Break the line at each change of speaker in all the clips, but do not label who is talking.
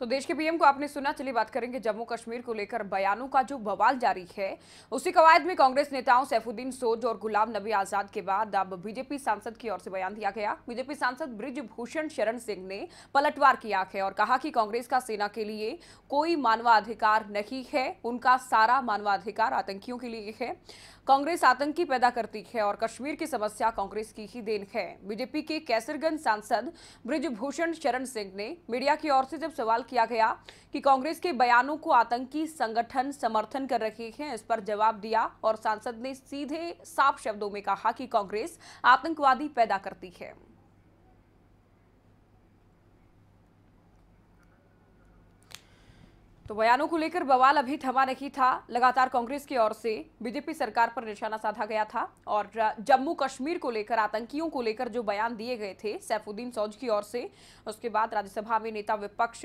तो देश के पीएम को आपने सुना चलिए बात करेंगे जम्मू कश्मीर को लेकर बयानों का जो बवाल जारी है उसी कवायद में कांग्रेस नेताओं सैफुद्दीन सोज और गुलाम नबी आजाद के बाद अब बीजेपी सांसद की ओर से बयान दिया गया बीजेपी सांसद ब्रिजभूषण शरण सिंह ने पलटवार किया है और कहा कि कांग्रेस का सेना के लिए कोई मानवाधिकार नहीं है उनका सारा मानवाधिकार आतंकियों के लिए है कांग्रेस आतंकी पैदा करती है और कश्मीर की समस्या कांग्रेस की ही देन है बीजेपी के कैसरगंज सांसद ब्रिजभूषण शरण सिंह ने मीडिया की ओर से जब सवाल किया गया कि कांग्रेस के बयानों को आतंकी संगठन समर्थन कर रहे हैं इस पर जवाब दिया और सांसद ने सीधे साफ शब्दों में कहा कि कांग्रेस आतंकवादी पैदा करती है तो बयानों को लेकर बवाल अभी थमा नहीं था लगातार कांग्रेस की ओर से बीजेपी सरकार पर निशाना साधा गया था और जम्मू कश्मीर को लेकर आतंकियों को लेकर जो बयान दिए गए थे सैफुद्दीन सौज की ओर से उसके बाद राज्यसभा में नेता विपक्ष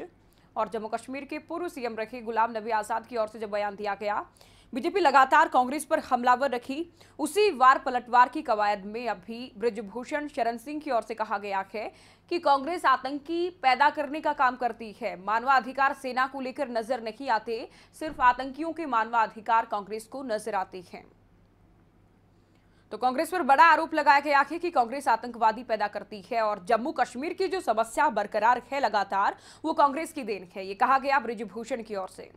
और जम्मू कश्मीर के पूर्व सीएम रखे गुलाम नबी आज़ाद की ओर से जब बयान दिया गया बीजेपी लगातार कांग्रेस पर हमलावर रखी उसी वार पलटवार की कवायद में अभी ब्रजभूषण शरण सिंह की ओर से कहा गया है कि कांग्रेस आतंकी पैदा करने का काम करती है मानवाधिकार सेना को लेकर नजर नहीं आते सिर्फ आतंकियों के मानवाधिकार कांग्रेस को नजर आते हैं तो कांग्रेस पर बड़ा आरोप लगाया गया है कि कांग्रेस आतंकवादी पैदा करती है और जम्मू कश्मीर की जो समस्या बरकरार है लगातार वो कांग्रेस की देन है ये कहा गया ब्रिजभूषण की ओर से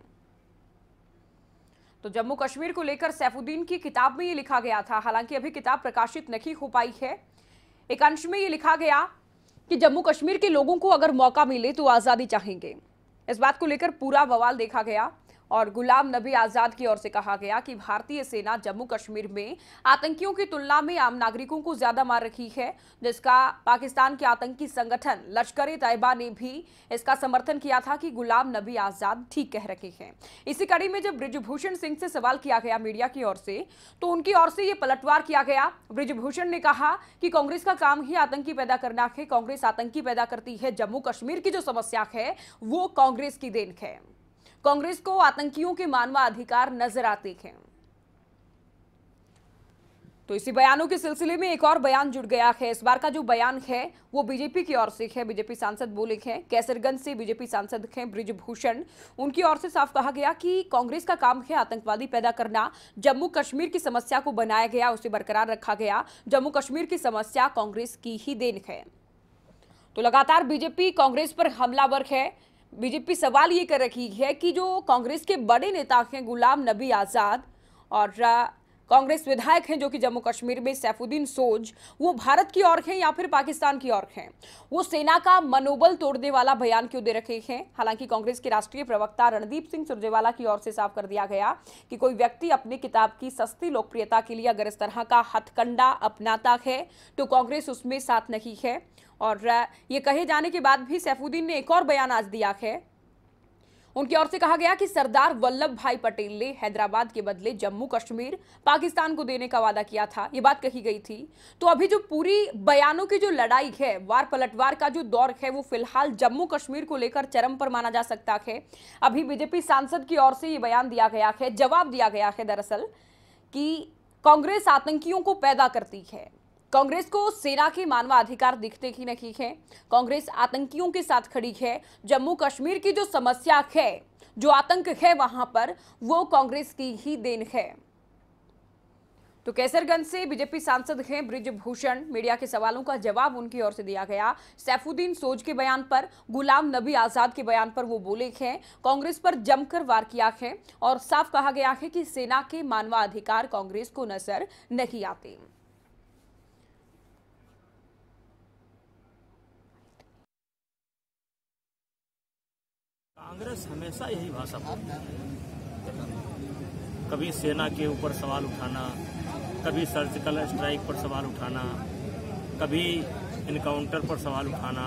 तो जम्मू कश्मीर को लेकर सैफुद्दीन की किताब में ये लिखा गया था हालांकि अभी किताब प्रकाशित नहीं हो पाई है एक अंश में ये लिखा गया कि जम्मू कश्मीर के लोगों को अगर मौका मिले तो आज़ादी चाहेंगे इस बात को लेकर पूरा बवाल देखा गया और गुलाम नबी आज़ाद की ओर से कहा गया कि भारतीय सेना जम्मू कश्मीर में आतंकियों की तुलना में आम नागरिकों को ज़्यादा मार रखी है जिसका पाकिस्तान के आतंकी संगठन लश्कर ए ने भी इसका समर्थन किया था कि गुलाम नबी आज़ाद ठीक कह रहे हैं इसी कड़ी में जब ब्रिजभूषण सिंह से सवाल किया गया मीडिया की ओर से तो उनकी ओर से ये पलटवार किया गया ब्रिजभूषण ने कहा कि कांग्रेस का काम ही आतंकी पैदा करना है कांग्रेस आतंकी पैदा करती है जम्मू कश्मीर की जो समस्या है वो कांग्रेस की देन है कांग्रेस को आतंकियों के मानवाधिकार नजर आते हैं तो इसी बयानों के सिलसिले में एक और बयान जुड़ गया है इस बार का जो बयान है वो बीजेपी की ओर से है बीजेपी सांसद बोले हैं कैसरगंज से बीजेपी सांसद हैं ब्रिजभूषण उनकी ओर से साफ कहा गया कि कांग्रेस का काम है आतंकवादी पैदा करना जम्मू कश्मीर की समस्या को बनाया गया उसे बरकरार रखा गया जम्मू कश्मीर की समस्या कांग्रेस की ही देन है तो लगातार बीजेपी कांग्रेस पर हमलावर है बीजेपी सवाल ये कर रखी है कि जो कांग्रेस के बड़े नेता हैं गुलाम नबी आज़ाद और कांग्रेस विधायक हैं जो कि जम्मू कश्मीर में सैफुद्दीन सोज वो भारत की ओर हैं या फिर पाकिस्तान की ओर हैं वो सेना का मनोबल तोड़ने वाला बयान क्यों दे रखे हैं हालांकि कांग्रेस के राष्ट्रीय प्रवक्ता रणदीप सिंह सुरजेवाला की ओर से साफ कर दिया गया कि कोई व्यक्ति अपनी किताब की सस्ती लोकप्रियता के लिए अगर इस तरह का हथकंडा अपनाता है तो कांग्रेस उसमें साथ नहीं है और ये कहे जाने के बाद भी सैफुद्दीन ने एक और बयान आज दिया है उनकी ओर से कहा गया कि सरदार वल्लभ भाई पटेल ने हैदराबाद के बदले जम्मू कश्मीर पाकिस्तान को देने का वादा किया था ये बात कही गई थी तो अभी जो पूरी बयानों की जो लड़ाई है वार पलटवार का जो दौर है वो फिलहाल जम्मू कश्मीर को लेकर चरम पर माना जा सकता है अभी बीजेपी सांसद की ओर से ये बयान दिया गया है जवाब दिया गया है दरअसल कि कांग्रेस आतंकियों को पैदा करती है कांग्रेस को सेना के मानवाधिकार दिखते ही नहीं है कांग्रेस आतंकियों के साथ खड़ी है जम्मू कश्मीर की जो समस्या है जो आतंक है वहां पर वो कांग्रेस की ही देन है तो कैसरगंज से बीजेपी सांसद हैं ब्रिजभूषण मीडिया के सवालों का जवाब उनकी ओर से दिया गया सैफुद्दीन सोज के बयान पर गुलाम नबी आज़ाद के बयान पर वो बोले हैं कांग्रेस पर जमकर वार किया है और साफ कहा गया है कि सेना के मानवाधिकार कांग्रेस को नजर नहीं आते कांग्रेस हमेशा यही भाषा बोलती है कभी सेना के ऊपर सवाल उठाना कभी सर्जिकल स्ट्राइक पर सवाल उठाना कभी इनकाउंटर पर सवाल उठाना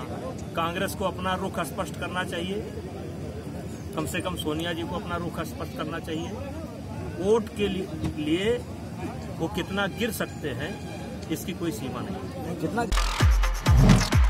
कांग्रेस को अपना रुख स्पष्ट करना चाहिए कम से कम सोनिया जी को अपना रुख स्पष्ट करना चाहिए वोट के लिए वो कितना गिर सकते हैं इसकी कोई सीमा नहीं कितना